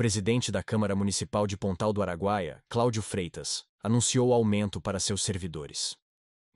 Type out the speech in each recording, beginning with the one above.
presidente da Câmara Municipal de Pontal do Araguaia, Cláudio Freitas, anunciou aumento para seus servidores.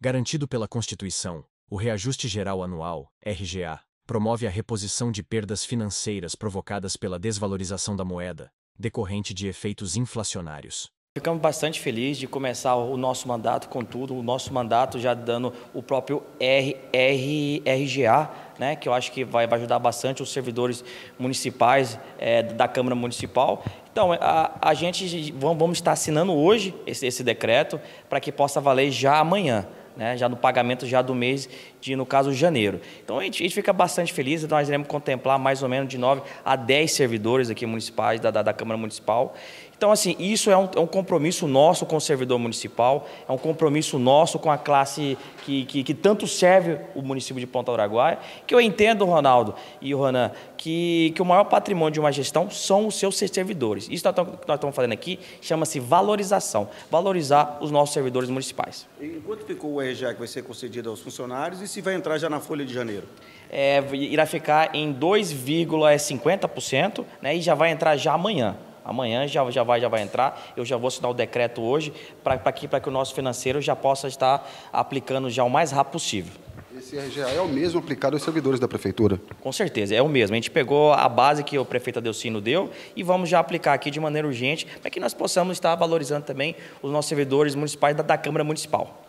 Garantido pela Constituição, o Reajuste Geral Anual, RGA, promove a reposição de perdas financeiras provocadas pela desvalorização da moeda, decorrente de efeitos inflacionários. Ficamos bastante felizes de começar o nosso mandato, contudo, o nosso mandato já dando o próprio RRRGA, né, que eu acho que vai, vai ajudar bastante os servidores municipais é, da Câmara Municipal. Então, a, a gente vamos estar assinando hoje esse, esse decreto para que possa valer já amanhã né, já no pagamento já do mês de, no caso, janeiro. Então a gente, a gente fica bastante feliz, então nós iremos contemplar mais ou menos de 9 a 10 servidores aqui municipais da, da, da Câmara Municipal. Então, assim, isso é um, é um, compromisso nosso com o servidor municipal, é um compromisso nosso com a classe que, que, que tanto serve o município de Ponta Araguaia, que eu entendo, Ronaldo e Ronan, que, que o maior patrimônio de uma gestão são os seus servidores. Isso que nós estamos fazendo aqui chama-se valorização, valorizar os nossos servidores municipais. Enquanto ficou o EJA que vai ser concedida aos funcionários e se vai entrar já na folha de janeiro? É, irá ficar em 2,50% né, e já vai entrar já amanhã. Amanhã já, já, vai, já vai entrar. Eu já vou assinar o decreto hoje para que, que o nosso financeiro já possa estar aplicando já o mais rápido possível. Esse RGA é o mesmo aplicado aos servidores da prefeitura? Com certeza, é o mesmo. A gente pegou a base que o prefeito Adelcino deu e vamos já aplicar aqui de maneira urgente para que nós possamos estar valorizando também os nossos servidores municipais da, da Câmara Municipal.